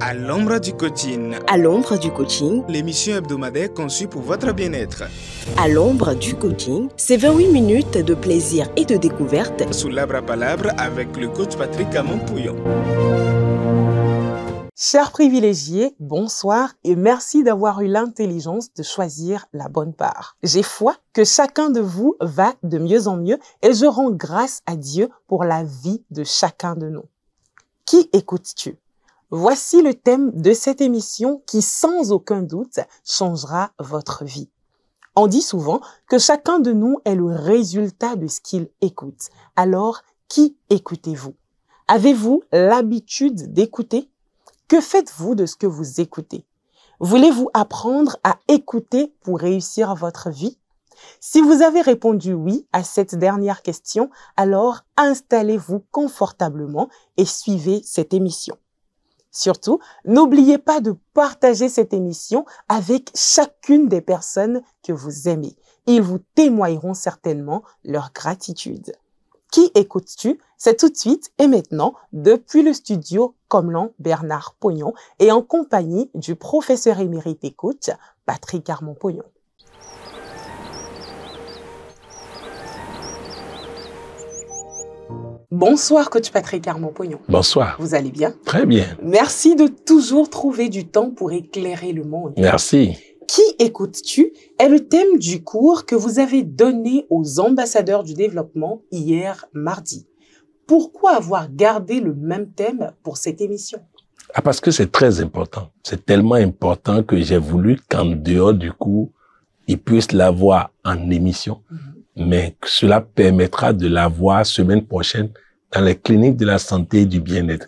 À l'ombre du coaching. À l'ombre du coaching. L'émission hebdomadaire conçue pour votre bien-être. À l'ombre du coaching, c'est 28 minutes de plaisir et de découverte. Sous l'arbre à palabre avec le coach Patrick Amon-Pouillon. Chers privilégiés, bonsoir et merci d'avoir eu l'intelligence de choisir la bonne part. J'ai foi que chacun de vous va de mieux en mieux et je rends grâce à Dieu pour la vie de chacun de nous. Qui écoutes-tu Voici le thème de cette émission qui, sans aucun doute, changera votre vie. On dit souvent que chacun de nous est le résultat de ce qu'il écoute. Alors, qui écoutez-vous Avez-vous l'habitude d'écouter Que faites-vous de ce que vous écoutez Voulez-vous apprendre à écouter pour réussir votre vie Si vous avez répondu oui à cette dernière question, alors installez-vous confortablement et suivez cette émission. Surtout, n'oubliez pas de partager cette émission avec chacune des personnes que vous aimez. Ils vous témoigneront certainement leur gratitude. Qui écoutes-tu C'est tout de suite et maintenant depuis le studio Comlan Bernard Pognon et en compagnie du professeur émérite coach Patrick Armand Pognon. Bonsoir, coach Patrick Armand Pognon. Bonsoir. Vous allez bien Très bien. Merci de toujours trouver du temps pour éclairer le monde. Merci. Qui écoutes-tu est le thème du cours que vous avez donné aux ambassadeurs du développement hier mardi. Pourquoi avoir gardé le même thème pour cette émission ah, Parce que c'est très important. C'est tellement important que j'ai voulu qu'en dehors du cours, ils puissent l'avoir en émission. Mhm mais cela permettra de la voir semaine prochaine dans les cliniques de la santé et du bien-être.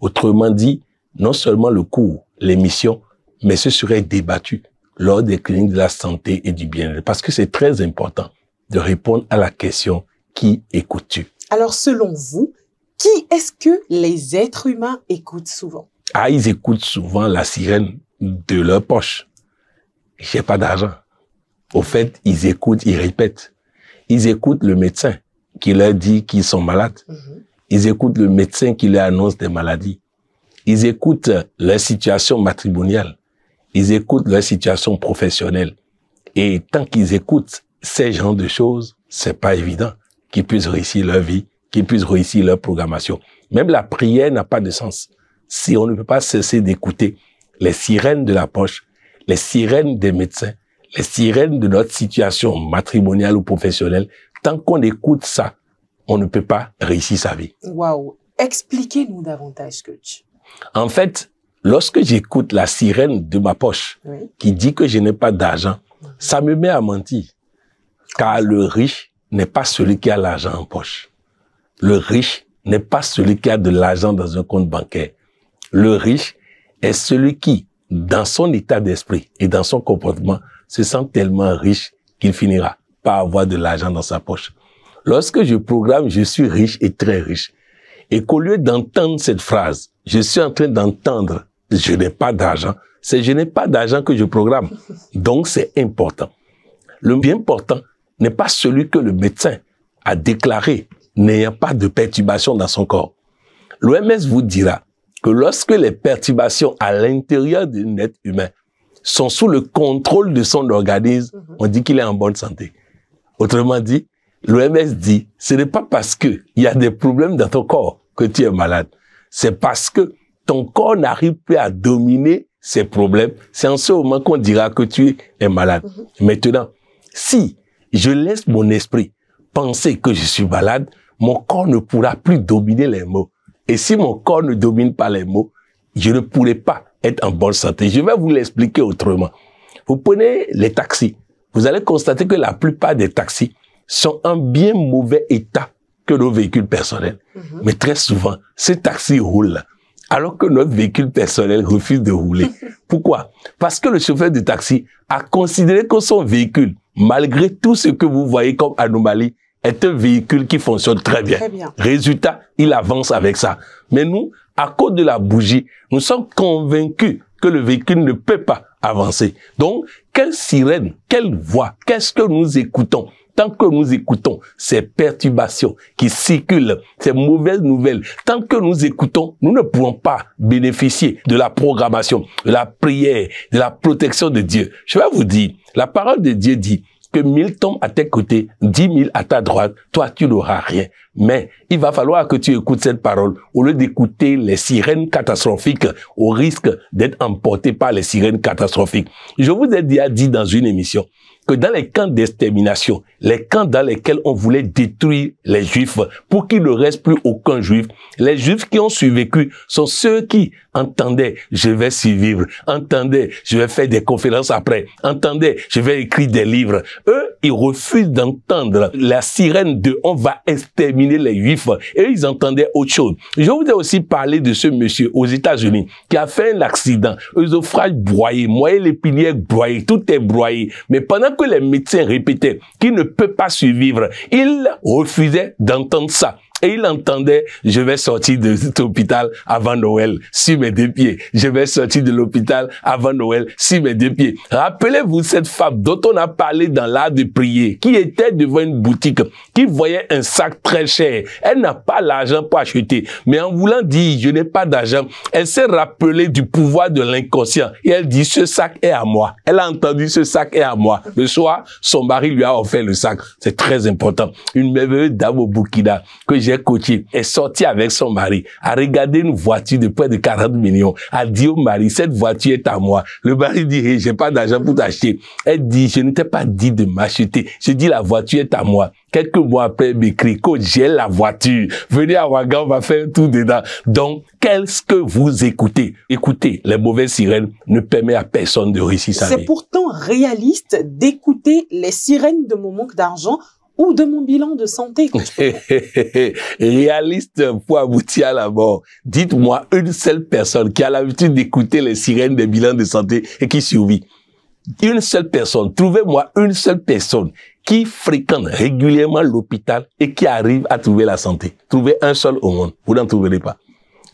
Autrement dit, non seulement le cours, l'émission, mais ce serait débattu lors des cliniques de la santé et du bien-être, parce que c'est très important de répondre à la question qui écoutes-tu Alors selon vous, qui est-ce que les êtres humains écoutent souvent Ah, ils écoutent souvent la sirène de leur poche. J'ai pas d'argent. Au fait, ils écoutent, ils répètent. Ils écoutent le médecin qui leur dit qu'ils sont malades. Mhm. Ils écoutent le médecin qui leur annonce des maladies. Ils écoutent leur situation matrimoniale. Ils écoutent leur situation professionnelle. Et tant qu'ils écoutent ces genres de choses, c'est pas évident qu'ils puissent réussir leur vie, qu'ils puissent réussir leur programmation. Même la prière n'a pas de sens si on ne peut pas cesser d'écouter les sirènes de la poche, les sirènes des médecins, les sirènes de notre situation matrimoniale ou professionnelle. Tant qu'on écoute ça, on ne peut pas réussir sa vie. Wow Expliquez-nous davantage, coach. En fait, lorsque j'écoute la sirène de ma poche qui dit que je n'ai pas d'argent, ça me met à mentir. Car le riche n'est pas celui qui a l'argent en poche. Le riche n'est pas celui qui a de l'argent dans un compte bancaire. Le riche est celui qui, dans son état d'esprit et dans son comportement, se sent tellement riche qu'il finira par avoir de l'argent dans sa poche. Lorsque je programme, je suis riche et très riche. Et qu'au lieu d'entendre cette phrase, je suis en train d'entendre je n'ai pas d'argent, c'est je n'ai pas d'argent que je programme. Donc c'est important. Le bien important n'est pas celui que le médecin a déclaré n'ayant pas de perturbation dans son corps. L'OMS vous dira que lorsque les perturbations à l'intérieur d'un être humain sont sous le contrôle de son organisme, mhm. on dit qu'il est en bonne santé. Autrement dit, l'OMS dit, ce n'est pas parce qu'il y a des problèmes dans ton corps que tu es malade. C'est parce que ton corps n'arrive plus à dominer ces problèmes. C'est en ce moment qu'on dira que tu es malade. Mhm. Maintenant, si je laisse mon esprit penser que je suis malade, mon corps ne pourra plus dominer les mots. Et si mon corps ne domine pas les mots, je ne pourrai pas être en bonne santé. Je vais vous l'expliquer autrement. Vous prenez les taxis. Vous allez constater que la plupart des taxis sont en bien mauvais état que nos véhicules personnels. Mhm. Mais très souvent, ces taxis roulent alors que notre véhicule personnel refuse de rouler. Pourquoi Parce que le chauffeur de taxi a considéré que son véhicule, malgré tout ce que vous voyez comme anomalie, est un véhicule qui fonctionne très bien. Résultat, il avance avec ça. Mais nous, à cause de la bougie, nous sommes convaincus que le véhicule ne peut pas avancer. Donc, quelle sirène, quelle voix, qu'est-ce que nous écoutons Tant que nous écoutons ces perturbations qui circulent, ces mauvaises nouvelles, tant que nous écoutons, nous ne pouvons pas bénéficier de la programmation, de la prière, de la protection de Dieu. Je vais vous dire, la parole de Dieu dit, que 1000 tombent à tes côtés, 10 000 à ta droite, toi, tu n'auras rien. Mais il va falloir que tu écoutes cette parole au lieu d'écouter les sirènes catastrophiques au risque d'être emporté par les sirènes catastrophiques. Je vous ai déjà dit dans une émission que dans les camps d'extermination, les camps dans lesquels on voulait détruire les juifs pour qu'il ne reste plus aucun juif, les juifs qui ont survécu sont ceux qui entendaient je vais survivre, entendaient je vais faire des conférences après, entendaient je vais écrire des livres. Eux, ils refusent d'entendre la sirène de on va exterminer les juifs et ils entendaient autre chose. Je voudrais aussi parler de ce monsieur aux États-Unis qui a fait un accident, broyer broyé, les piliers broyée, tout est broyé. Mais pendant que les médecins répétaient qu'il ne peut pas survivre, il refusait d'entendre ça. Et il entendait, je vais sortir de cet hôpital avant Noël, sur mes deux pieds. Je vais sortir de l'hôpital avant Noël, sur mes deux pieds. Rappelez-vous cette femme dont on a parlé dans l'art de prier, qui était devant une boutique, qui voyait un sac très cher. Elle n'a pas l'argent pour acheter. Mais en voulant dire, je n'ai pas d'argent, elle s'est rappelée du pouvoir de l'inconscient. Et elle dit, ce sac est à moi. Elle a entendu, ce sac est à moi. Le soir, son mari lui a offert le sac. C'est très important. Une merveilleuse dame au que j'ai coaché, est sortie avec son mari, a regardé une voiture de près de 40 millions, a dit au mari, cette voiture est à moi. Le mari dit, j'ai pas d'argent pour t'acheter. Elle dit, je ne t'ai pas dit de m'acheter. Je dis, la voiture est à moi. Quelques mois après, elle m'écrit, coach, j'ai la voiture. Venez à Wagon, on va faire tout dedans. Donc, qu'est-ce que vous écoutez? Écoutez, les mauvaises sirènes ne permettent à personne de réussir sa vie. C'est pourtant réaliste d'écouter les sirènes de mon manque d'argent ou de mon bilan de santé. Réaliste pour aboutir à la mort. Dites-moi une seule personne qui a l'habitude d'écouter les sirènes des bilans de santé et qui survit. Une seule personne, trouvez-moi une seule personne qui fréquente régulièrement l'hôpital et qui arrive à trouver la santé. Trouvez un seul au monde, vous n'en trouverez pas.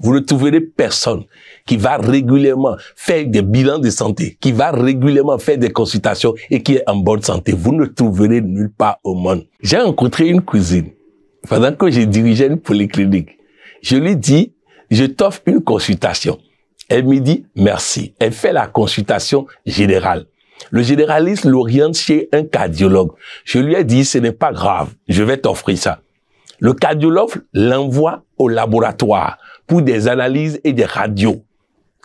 Vous ne trouverez personne qui va régulièrement faire des bilans de santé, qui va régulièrement faire des consultations et qui est en bonne santé. Vous ne trouverez nulle part au monde. J'ai rencontré une cousine pendant que je dirigeais une polyclinique. Je lui dis, je t'offre une consultation. Elle me dit merci. Elle fait la consultation générale. Le généraliste l'oriente chez un cardiologue. Je lui ai dit, ce n'est pas grave, je vais t'offrir ça. Le cardiologue l'envoie au laboratoire pour des analyses et des radios.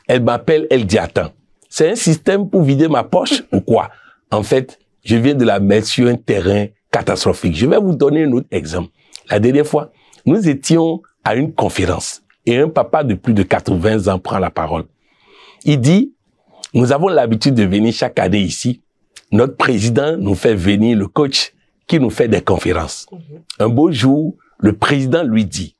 Elle m'appelle, elle dit attends, c'est un système pour vider ma poche ou quoi En fait, je viens de la mettre sur un terrain catastrophique. Je vais vous donner un autre exemple. La dernière fois, nous étions à une conférence et un papa de plus de 80 ans prend la parole. Il dit, nous avons l'habitude de venir chaque année ici. Notre président nous fait venir le coach qui nous fait des conférences. Mhm. Un beau jour, le président lui dit,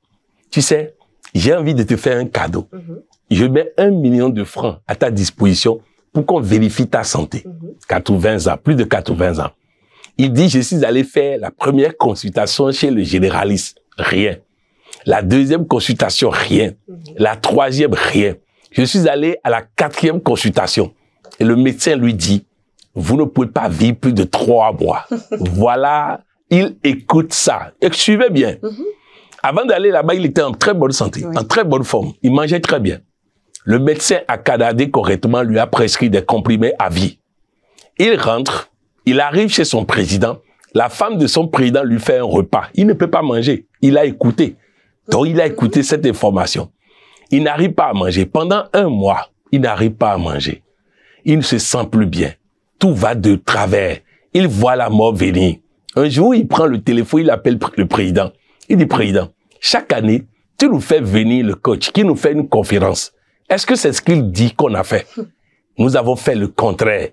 tu sais, j'ai envie de te faire un cadeau. Mhm. Je mets un million de francs à ta disposition pour qu'on vérifie ta santé. 80 mhm. ans, plus de 80 ans. Il dit, je suis allé faire la première consultation chez le généraliste. Rien. La deuxième consultation, rien. Mhm. La troisième, rien. Je suis allé à la quatrième consultation. Et le médecin lui dit, vous ne pouvez pas vivre plus de trois mois. voilà, il écoute ça. Et suivez bien. Avant d'aller là-bas, il était en très bonne santé, en très bonne forme. Il mangeait très bien. Le médecin a cadadé correctement, lui a prescrit des comprimés à vie. Il rentre, il arrive chez son président. La femme de son président lui fait un repas. Il ne peut pas manger. Il a écouté. Donc, il a écouté cette information. Il n'arrive pas à manger. Pendant un mois, il n'arrive pas à manger. Il ne se sent plus bien. Tout va de travers. Il voit la mort venir. Un jour, il prend le téléphone, il appelle le président. Il dit, président, chaque année, tu nous fais venir le coach qui nous fait une conférence. Est-ce que c'est ce qu'il dit qu'on a fait Nous avons fait le contraire.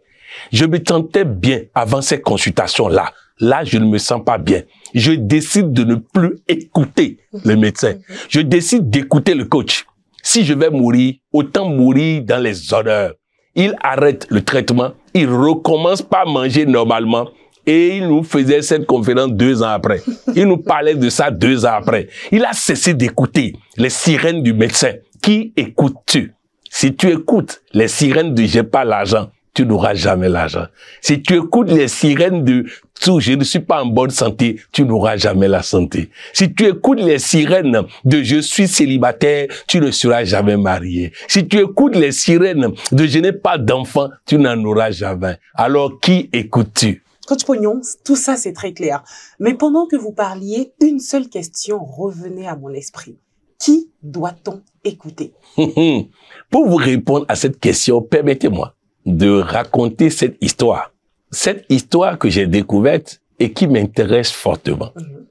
Je me tentais bien avant ces consultations-là. Là, je ne me sens pas bien. Je décide de ne plus écouter le médecin. Je décide d'écouter le coach. Si je vais mourir, autant mourir dans les honneurs. Il arrête le traitement, il recommence à manger normalement, et il nous faisait cette conférence deux ans après. Il nous parlait de ça deux ans après. Il a cessé d'écouter les sirènes du médecin. Qui écoutes-tu Si tu écoutes les sirènes de « j'ai pas l'argent », tu n'auras jamais l'argent. Si tu écoutes les sirènes de tout, je ne suis pas en bonne santé, tu n'auras jamais la santé. Si tu écoutes les sirènes de je suis célibataire, tu ne seras jamais marié. Si tu écoutes les sirènes de je n'ai pas d'enfant, tu n'en auras jamais. Alors qui écoutes-tu? Coach Pognon, tout ça c'est très clair. Mais pendant que vous parliez, une seule question revenait à mon esprit. Qui doit-on écouter Pour vous répondre à cette question, permettez-moi de raconter cette histoire. Cette histoire que j'ai découverte et qui m'intéresse fortement. Mhm.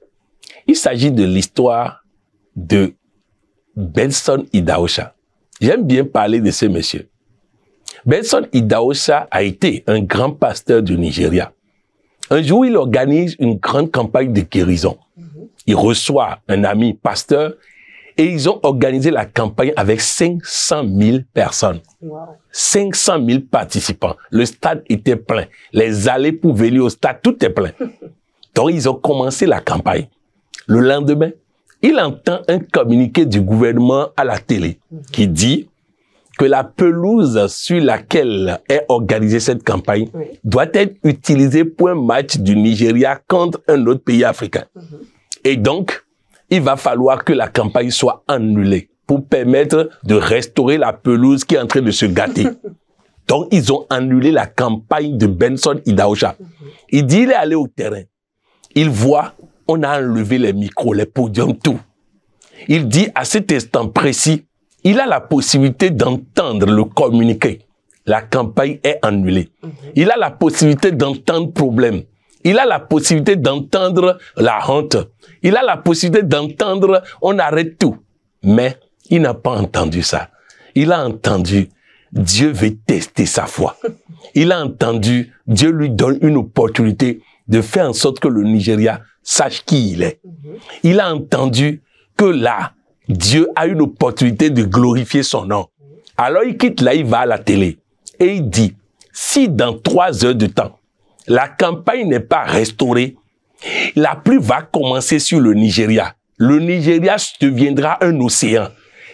Il s'agit de l'histoire de Benson Idaosha. J'aime bien parler de ce monsieur. Benson Idaosha a été un grand pasteur du Nigeria. Un jour, il organise une grande campagne de guérison. Mhm. Il reçoit un ami pasteur et ils ont organisé la campagne avec 500 000 personnes. 500 000 participants. Le stade était plein. Les allées pouvaient venir au stade, tout est plein. Donc, ils ont commencé la campagne. Le lendemain, il entend un communiqué du gouvernement à la télé mhm. qui dit que la pelouse sur laquelle est organisée cette campagne doit être utilisée pour un match du Nigeria contre un autre pays africain. Mhm. Et donc, il va falloir que la campagne soit annulée pour permettre de restaurer la pelouse qui est en train de se gâter. donc, ils ont annulé la campagne de Benson Idaocha. Mhm. Il dit, il est allé au terrain. Il voit, on a enlevé les micros, les podiums, tout. Il dit, à cet instant précis, il a la possibilité d'entendre le communiqué. La campagne est annulée. Mhm. Il a la possibilité d'entendre problème. Il a la possibilité d'entendre la honte. Il a la possibilité d'entendre on arrête tout. Mais il n'a pas entendu ça. Il a entendu Dieu veut tester sa foi. Il a entendu Dieu lui donne une opportunité de faire en sorte que le Nigeria sache qui il est. Mhm. Il a entendu que là. Dieu a une opportunité de glorifier son nom. Alors il quitte là, il va à la télé. Et il dit, si dans trois heures de temps, la campagne n'est pas restaurée, la pluie va commencer sur le Nigeria. Le Nigeria deviendra un océan.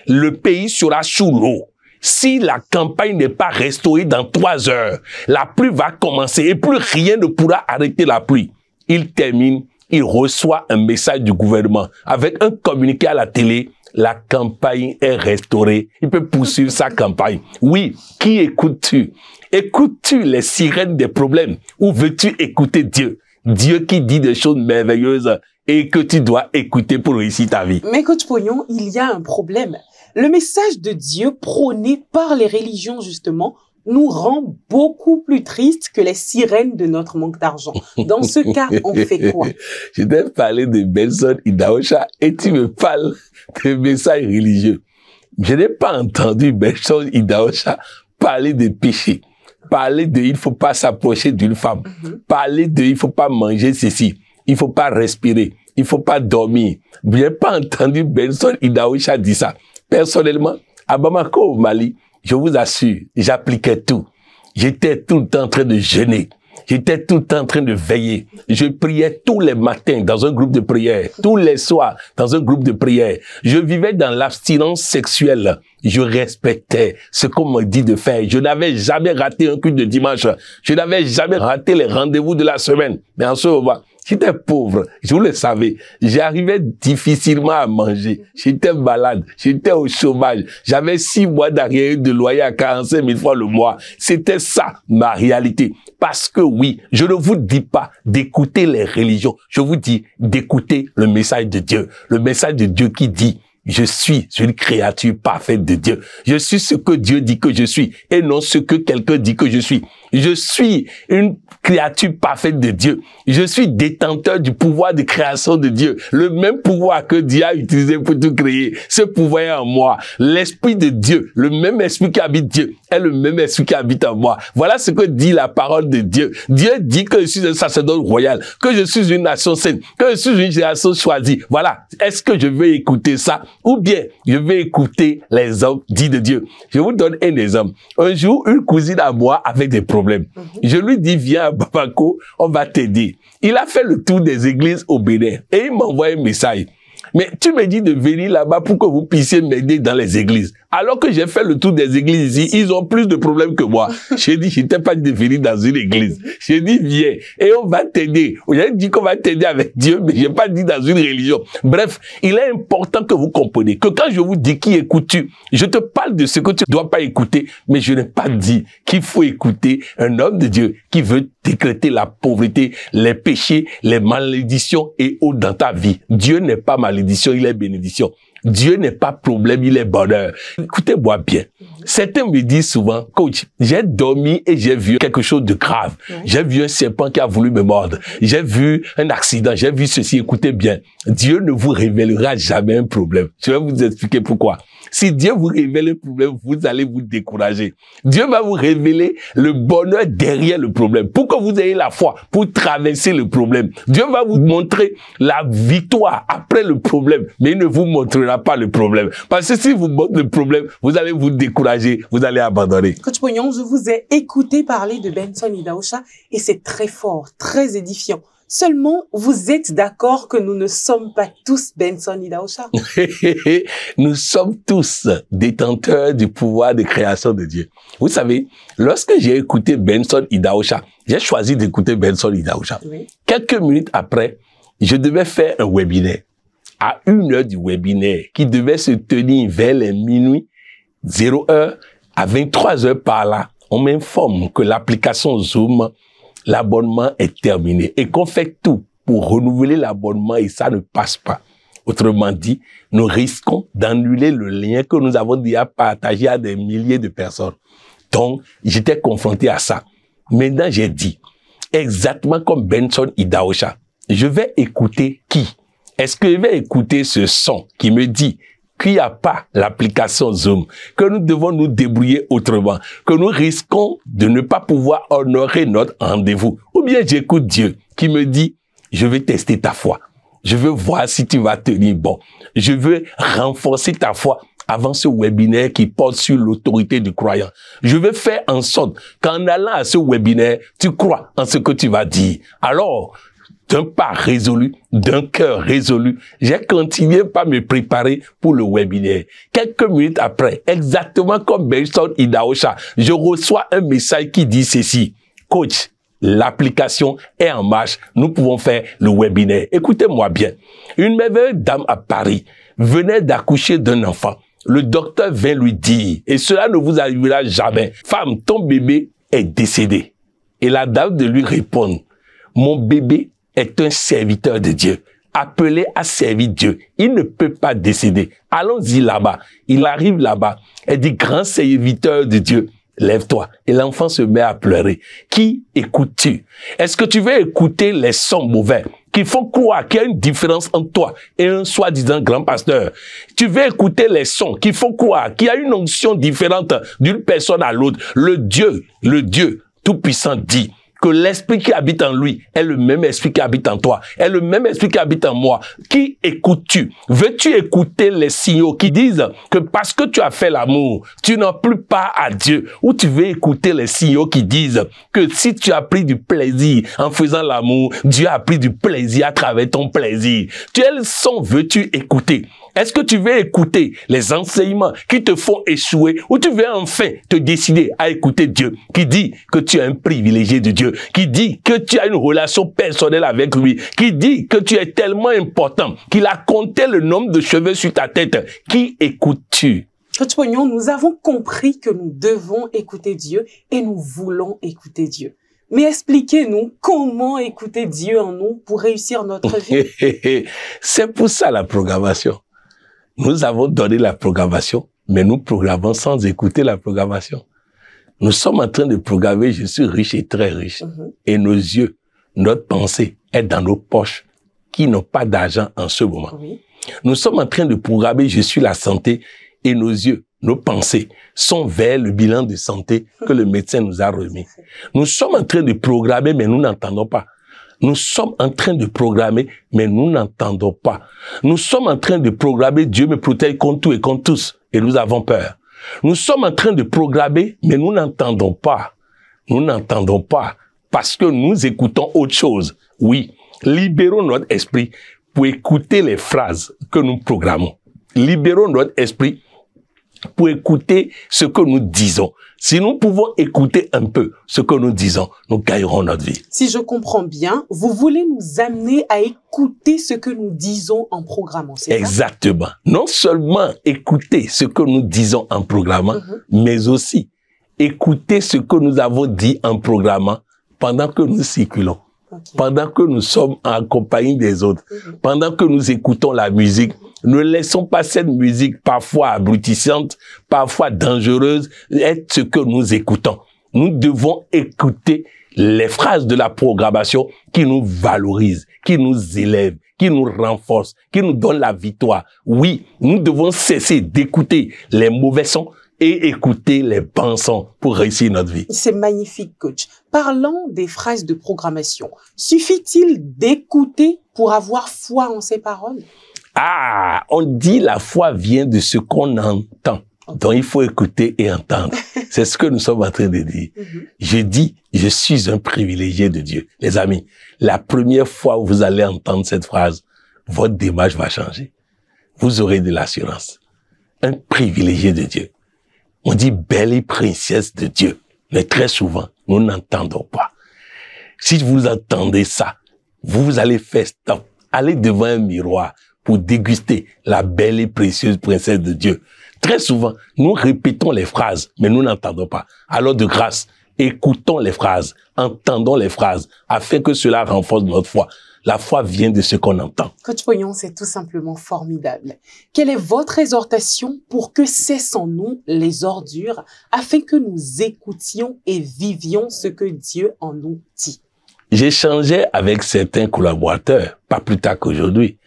Le pays sera sous l'eau. Si la campagne n'est pas restaurée dans trois heures, la pluie va commencer et plus rien ne pourra arrêter la pluie. Il termine, il reçoit un message du gouvernement avec un communiqué à la télé la campagne est restaurée. Il peut poursuivre sa campagne. Oui, qui écoutes-tu Écoutes-tu les sirènes des problèmes ou veux-tu écouter Dieu Dieu qui dit des choses merveilleuses et que tu dois écouter pour réussir ta vie. Mais écoute Poyon, il y a un problème. Le message de Dieu prôné par les religions, justement, nous rend beaucoup plus tristes que les sirènes de notre manque d'argent. Dans ce cas, on fait quoi Je t'ai parlé de Benson Idaocha et tu me parles de messages religieux. Je n'ai pas entendu Benson Idaocha parler de péché, parler de il faut pas s'approcher d'une femme, mhm. parler de il faut pas manger ceci, il faut pas respirer, il faut pas dormir. Je n'ai pas entendu Benson Idaocha dire ça. Personnellement, à Bamako, au Mali, je vous assure, j'appliquais tout. J'étais tout le temps en train de jeûner. J'étais tout le temps en train de veiller. Je priais tous les matins dans un groupe de prière, tous les soirs dans un groupe de prière. Je vivais dans l'abstinence sexuelle. Je respectais ce qu'on me dit de faire. Je n'avais jamais raté un culte de dimanche. Je n'avais jamais raté les rendez-vous de la semaine. Mais en ce moment, J'étais pauvre, je vous le savais. J'arrivais difficilement à manger. J'étais malade, j'étais au chômage. J'avais six mois d'arrière de loyer à 45 000 fois le mois. C'était ça, ma réalité. Parce que oui, je ne vous dis pas d'écouter les religions. Je vous dis d'écouter le message de Dieu. Le message de Dieu qui dit, je suis une créature parfaite de Dieu. Je suis ce que Dieu dit que je suis et non ce que quelqu'un dit que je suis. Je suis une créature parfaite de Dieu. Je suis détenteur du pouvoir de création de Dieu. Le même pouvoir que Dieu a utilisé pour tout créer. Ce pouvoir est en moi. L'esprit de Dieu, le même esprit qui habite Dieu, est le même esprit qui habite en moi. Voilà ce que dit la parole de Dieu. Dieu dit que je suis un sacerdoce royal, que je suis une nation sainte, que je suis une génération choisie. Voilà. Est-ce que je vais écouter ça ou bien je vais écouter les hommes dits de Dieu? Je vous donne un exemple. Un jour, une cousine à moi avait des problèmes Mhm. Je lui dis, viens à Bamako, on va t'aider. Il a fait le tour des églises au Bénin et il m'envoie un message. Mais tu me dis de venir là-bas pour que vous puissiez m'aider dans les églises. Alors que j'ai fait le tour des églises ici, ils ont plus de problèmes que moi. J'ai dit, je t'ai pas dit de venir dans une église. J'ai dit, viens, et on va t'aider. J'ai dit qu'on va t'aider avec Dieu, mais j'ai pas dit dans une religion. Bref, il est important que vous compreniez que quand je vous dis qui écoutes-tu, je te parle de ce que tu dois pas écouter, mais je n'ai pas dit qu'il faut écouter un homme de Dieu qui veut décréter la pauvreté, les péchés, les malédictions et autres dans ta vie. Dieu n'est pas malédiction il est bénédiction. Dieu n'est pas problème, il est bonheur. Écoutez-moi bien. Certains me disent souvent, coach, j'ai dormi et j'ai vu quelque chose de grave. J'ai vu un serpent qui a voulu me mordre. J'ai vu un accident. J'ai vu ceci. Écoutez bien. Dieu ne vous révélera jamais un problème. Je vais vous expliquer pourquoi. Si Dieu vous révèle le problème, vous allez vous décourager. Dieu va vous révéler le bonheur derrière le problème, pour que vous ayez la foi, pour traverser le problème. Dieu va vous montrer la victoire après le problème, mais il ne vous montrera pas le problème. Parce que si vous montre le problème, vous allez vous décourager, vous allez abandonner. Coach Pognon, je vous ai écouté parler de Benson Idaosha et c'est très fort, très édifiant. Seulement, vous êtes d'accord que nous ne sommes pas tous Benson Idaocha Nous sommes tous détenteurs du pouvoir de création de Dieu. Vous savez, lorsque j'ai écouté Benson Idaocha, j'ai choisi d'écouter Benson Idaocha. Quelques minutes après, je devais faire un webinaire. À une heure du webinaire, qui devait se tenir vers les minuit, 0 h à 23 heures par là, on m'informe que l'application Zoom l'abonnement est terminé et qu'on fait tout pour renouveler l'abonnement et ça ne passe pas. Autrement dit, nous risquons d'annuler le lien que nous avons déjà partagé à des milliers de personnes. Donc, j'étais confronté à ça. Maintenant, j'ai dit, exactement comme Benson Idaosha, je vais écouter qui Est-ce que je vais écouter ce son qui me dit qu'il n'y a pas l'application Zoom, que nous devons nous débrouiller autrement, que nous risquons de ne pas pouvoir honorer notre rendez-vous. Ou bien j'écoute Dieu qui me dit, je vais tester ta foi. Je veux voir si tu vas tenir bon. Je veux renforcer ta foi avant ce webinaire qui porte sur l'autorité du croyant. Je veux faire en sorte qu'en allant à ce webinaire, tu crois en ce que tu vas dire. Alors, d'un pas résolu, d'un cœur résolu, j'ai continué par me préparer pour le webinaire. Quelques minutes après, exactement comme Benson Idaosha, je reçois un message qui dit ceci. Coach, l'application est en marche, nous pouvons faire le webinaire. Écoutez-moi bien. Une merveilleuse dame à Paris venait d'accoucher d'un enfant. Le docteur vient lui dire, et cela ne vous arrivera jamais, femme, ton bébé est décédé. Et la dame de lui répondre mon bébé est un serviteur de Dieu, appelé à servir Dieu. Il ne peut pas décider. Allons-y là-bas. Il arrive là-bas et dit, grand serviteur de Dieu, lève-toi. Et l'enfant se met à pleurer. Qui écoutes-tu Est-ce que tu veux écouter les sons mauvais qui font croire qu'il y a une différence entre toi et un soi-disant grand pasteur. Tu veux écouter les sons qui font croire qu'il y a une onction différente d'une personne à l'autre. Le Dieu, le Dieu Tout-Puissant dit, que l'esprit qui habite en lui est le même esprit qui habite en toi, est le même esprit qui habite en moi. Qui écoutes-tu Veux-tu écouter les signaux qui disent que parce que tu as fait l'amour, tu n'as plus pas à Dieu Ou tu veux écouter les signaux qui disent que si tu as pris du plaisir en faisant l'amour, Dieu a pris du plaisir à travers ton plaisir Quels son, veux-tu écouter est-ce que tu veux écouter les enseignements qui te font échouer ou tu veux enfin te décider à écouter Dieu qui dit que tu es un privilégié de Dieu, qui dit que tu as une relation personnelle avec lui, qui dit que tu es tellement important qu'il a compté le nombre de cheveux sur ta tête. Qui écoutes-tu? Coach nous avons compris que nous devons écouter Dieu et nous voulons écouter Dieu. Mais expliquez-nous comment écouter Dieu en nous pour réussir notre vie. C'est pour ça la programmation. Nous avons donné la programmation, mais nous programmons sans écouter la programmation. Nous sommes en train de programmer, je suis riche et très riche. Mhm. Et nos yeux, notre pensée est dans nos poches qui n'ont pas d'argent en ce moment. Nous sommes en train de programmer, je suis la santé, et nos yeux, nos pensées sont vers le bilan de santé que le médecin nous a remis. Nous sommes en train de programmer, mais nous n'entendons pas. Nous sommes en train de programmer, mais nous n'entendons pas. Nous sommes en train de programmer, Dieu me protège contre tout et contre tous, et nous avons peur. Nous sommes en train de programmer, mais nous n'entendons pas. Nous n'entendons pas, parce que nous écoutons autre chose. Oui, libérons notre esprit pour écouter les phrases que nous programmons. Libérons notre esprit pour écouter ce que nous disons. Si nous pouvons écouter un peu ce que nous disons, nous gagnerons notre vie. Si je comprends bien, vous voulez nous amener à écouter ce que nous disons en programmant, c'est Exactement. non seulement écouter ce que nous disons en programmant, mhm. mais aussi écouter ce que nous avons dit en programmant pendant que nous circulons. Pendant que nous sommes en compagnie des autres, mhm. pendant que nous écoutons la musique, ne laissons pas cette musique parfois abrutissante, parfois dangereuse, être ce que nous écoutons. Nous devons écouter les phrases de la programmation qui nous valorisent, qui nous élèvent, qui nous renforcent, qui nous donnent la victoire. Oui, nous devons cesser d'écouter les mauvais sons et écouter les bons sons pour réussir notre vie. C'est magnifique, coach. Parlons des phrases de programmation. Suffit-il d'écouter pour avoir foi en ces paroles ah, on dit la foi vient de ce qu'on entend. Donc il faut écouter et entendre. C'est ce que nous sommes en train de dire. Mhm. Je dis, je suis un privilégié de Dieu. Les amis, la première fois où vous allez entendre cette phrase, votre démarche va changer. Vous aurez de l'assurance. Un privilégié de Dieu. On dit belle et princesse de Dieu. Mais très souvent, nous n'entendons pas. Si vous entendez ça, vous allez faire stop. Allez devant un miroir pour déguster la belle et précieuse princesse de Dieu. Très souvent, nous répétons les phrases, mais nous n'entendons pas. Alors de grâce, écoutons les phrases, entendons les phrases, afin que cela renforce notre foi. La foi vient de ce qu'on entend. Coach voyons, c'est tout simplement formidable. Quelle est votre exhortation pour que cessent en nous les ordures, afin que nous écoutions et vivions ce que Dieu en nous dit J'échangeais avec certains collaborateurs, pas plus tard qu'aujourd'hui,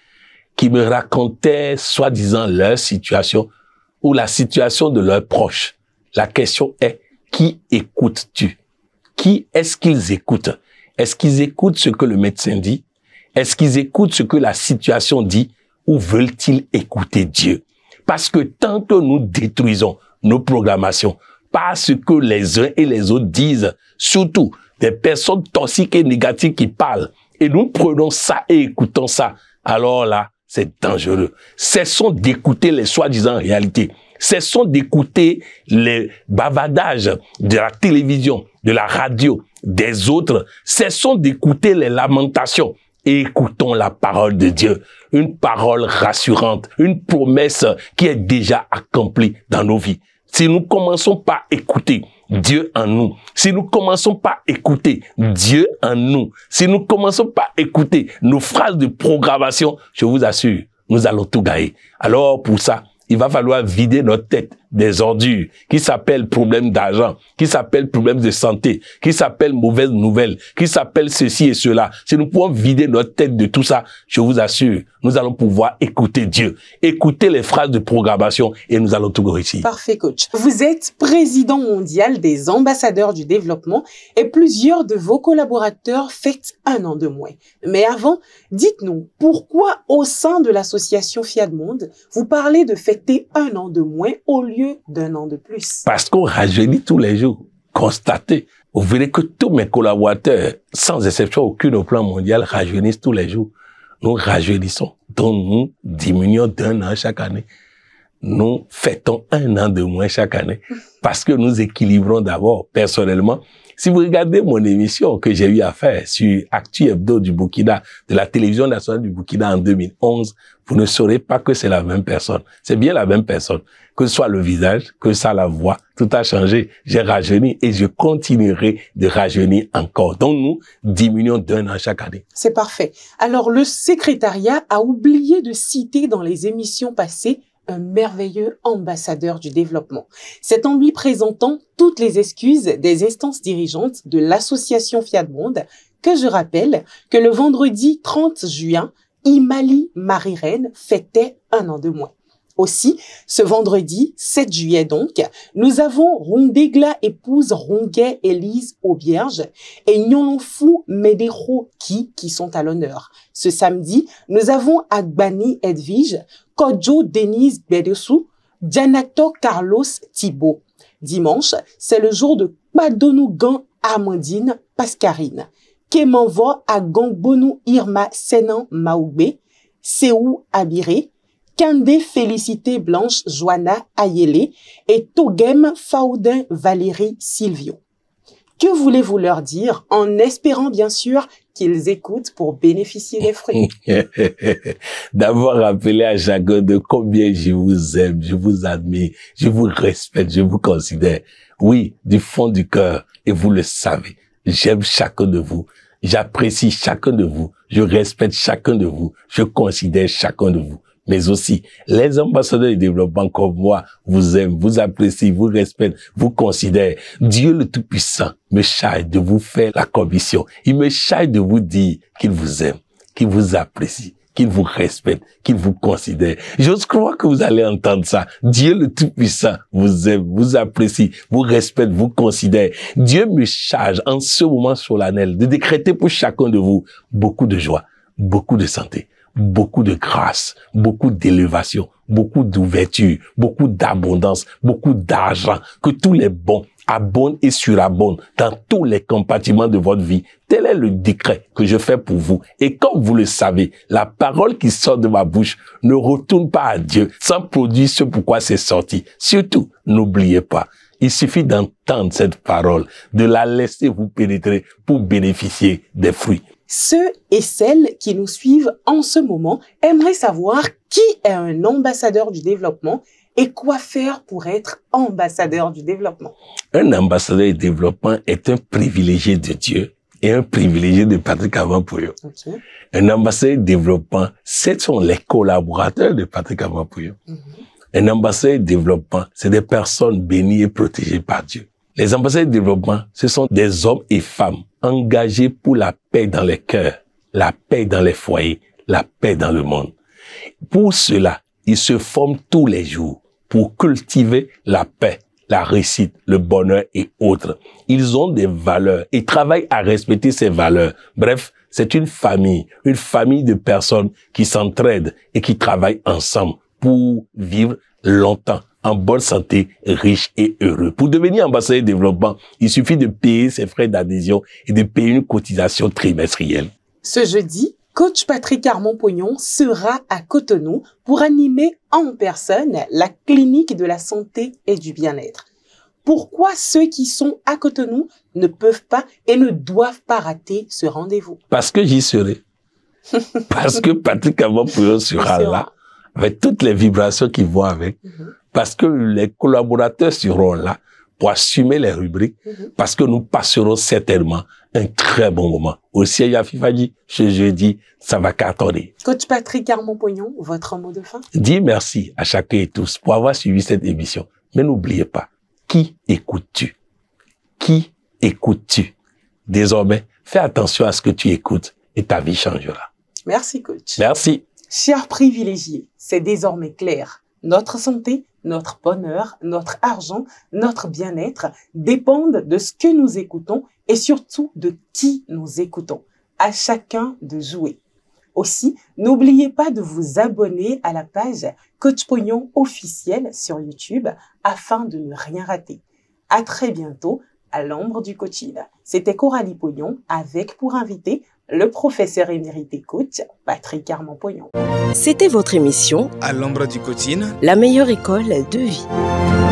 qui me racontaient soi-disant leur situation ou la situation de leurs proches. La question est, qui écoutes-tu Qui est-ce qu'ils écoutent Est-ce qu'ils écoutent ce que le médecin dit Est-ce qu'ils écoutent ce que la situation dit Ou veulent-ils écouter Dieu Parce que tant que nous détruisons nos programmations, parce ce que les uns et les autres disent, surtout des personnes toxiques et négatives qui parlent, et nous prenons ça et écoutons ça, alors là, c'est dangereux. Cessons d'écouter les soi-disant réalités. Cessons d'écouter les bavardages de la télévision, de la radio, des autres. Cessons d'écouter les lamentations. écoutons la parole de Dieu, une parole rassurante, une promesse qui est déjà accomplie dans nos vies si nous commençons à écouter Dieu en nous, si nous commençons à écouter Dieu en nous, si nous commençons pas écouter nos phrases de programmation, je vous assure, nous allons tout gagner. Alors pour ça, il va falloir vider notre tête des ordures, qui s'appelle problème d'argent, qui s'appelle problème de santé, qui s'appelle mauvaise nouvelle, qui s'appelle ceci et cela. Si nous pouvons vider notre tête de tout ça, je vous assure, nous allons pouvoir écouter Dieu, écouter les phrases de programmation et nous allons tout réussir. Parfait, coach. Vous êtes président mondial des ambassadeurs du développement et plusieurs de vos collaborateurs fêtent un an de moins. Mais avant, dites-nous pourquoi au sein de l'association Fiat Monde, vous parlez de fêter un an de moins au lieu d'un an de plus. Parce qu'on rajeunit tous les jours. Constatez, vous verrez que tous mes collaborateurs, sans exception aucune au plan mondial, rajeunissent tous les jours. Nous rajeunissons, donc nous diminuons d'un an chaque année. Nous fêtons un an de moins chaque année parce que nous équilibrons d'abord personnellement si vous regardez mon émission que j'ai eu à faire sur Actu Hebdo du Burkina, de la télévision nationale du Burkina en 2011, vous ne saurez pas que c'est la même personne. C'est bien la même personne. Que ce soit le visage, que ça la voix, tout a changé. J'ai rajeuni et je continuerai de rajeunir encore. Donc nous diminuons d'un an chaque année. C'est parfait. Alors le secrétariat a oublié de citer dans les émissions passées un merveilleux ambassadeur du développement. C'est en lui présentant toutes les excuses des instances dirigeantes de l'association Fiat Monde que je rappelle que le vendredi 30 juin, Imali Marie-Reine fêtait un an de moins. Aussi, ce vendredi 7 juillet donc, nous avons Rondégla épouse Ronguet Élise Aubierge et Nyonfou Medero qui, qui sont à l'honneur. Ce samedi, nous avons Agbani Edwige, Kodjo Denise Bedessou, Dianato Carlos Thibault. Dimanche, c'est le jour de Gan Amandine Pascarine, Kemanvo Agangbonu Irma Senan Maoubé, Seou Abiré, Kande Félicité Blanche Joana Ayele et Togem Faudin Valérie Silvio. Que voulez-vous leur dire en espérant bien sûr qu'ils écoutent pour bénéficier des fruits. D'avoir rappelé à chacun de combien je vous aime, je vous admire, je vous respecte, je vous considère. Oui, du fond du cœur, et vous le savez. J'aime chacun de vous. J'apprécie chacun de vous. Je respecte chacun de vous. Je considère chacun de vous mais aussi les ambassadeurs du développement comme moi vous aiment, vous apprécient, vous respectent, vous considèrent. Dieu le Tout-Puissant me charge de vous faire la commission. Il me charge de vous dire qu'il vous aime, qu'il vous apprécie, qu'il vous respecte, qu'il vous considère. Je crois que vous allez entendre ça. Dieu le Tout-Puissant vous aime, vous apprécie, vous respecte, vous considère. Dieu me charge en ce moment solennel de décréter pour chacun de vous beaucoup de joie, beaucoup de santé, beaucoup de grâce, beaucoup d'élévation, beaucoup d'ouverture, beaucoup d'abondance, beaucoup d'argent, que tous les bons abondent et surabondent dans tous les compartiments de votre vie. Tel est le décret que je fais pour vous. Et comme vous le savez, la parole qui sort de ma bouche ne retourne pas à Dieu sans produire ce pourquoi c'est sorti. Surtout, n'oubliez pas, il suffit d'entendre cette parole, de la laisser vous pénétrer pour bénéficier des fruits. Ceux et celles qui nous suivent en ce moment aimeraient savoir qui est un ambassadeur du développement et quoi faire pour être ambassadeur du développement. Un ambassadeur du développement est un privilégié de Dieu et un privilégié de Patrick avant Un ambassadeur du développement, ce sont les collaborateurs de Patrick avant mhm. Un ambassadeur du développement, c'est des personnes bénies et protégées par Dieu. Les ambassadeurs du développement, ce sont des hommes et femmes engagés pour la paix dans les cœurs, la paix dans les foyers, la paix dans le monde. Pour cela, ils se forment tous les jours pour cultiver la paix, la réussite, le bonheur et autres. Ils ont des valeurs et travaillent à respecter ces valeurs. Bref, c'est une famille, une famille de personnes qui s'entraident et qui travaillent ensemble pour vivre longtemps en bonne santé, riche et heureux. Pour devenir ambassadeur de développement, il suffit de payer ses frais d'adhésion et de payer une cotisation trimestrielle. Ce jeudi, coach Patrick Armand-Pognon sera à Cotonou pour animer en personne la clinique de la santé et du bien-être. Pourquoi ceux qui sont à Cotonou ne peuvent pas et ne doivent pas rater ce rendez-vous Parce que j'y serai. Parce que Patrick Armand-Pognon sera là, avec toutes les vibrations qu'il voit avec. Mhm parce que les collaborateurs seront là pour assumer les rubriques, mhm. parce que nous passerons certainement un très bon moment. Aussi, il a FIFA dit, ce jeudi, ça va cartonner. Coach Patrick Armand-Pognon, votre mot de fin Dis merci à chacun et tous pour avoir suivi cette émission. Mais n'oubliez pas, qui écoutes-tu Qui écoutes-tu Désormais, fais attention à ce que tu écoutes et ta vie changera. Merci, coach. Merci. Chers privilégiés, c'est désormais clair. Notre santé notre bonheur, notre argent, notre bien-être dépendent de ce que nous écoutons et surtout de qui nous écoutons. À chacun de jouer. Aussi, n'oubliez pas de vous abonner à la page Coach Pognon officielle sur YouTube afin de ne rien rater. À très bientôt à l'ombre du coaching. C'était Coralie Pognon avec pour invité le professeur émérite écoute Patrick Armand-Poyon. C'était votre émission À l'ombre du coaching, la meilleure école de vie.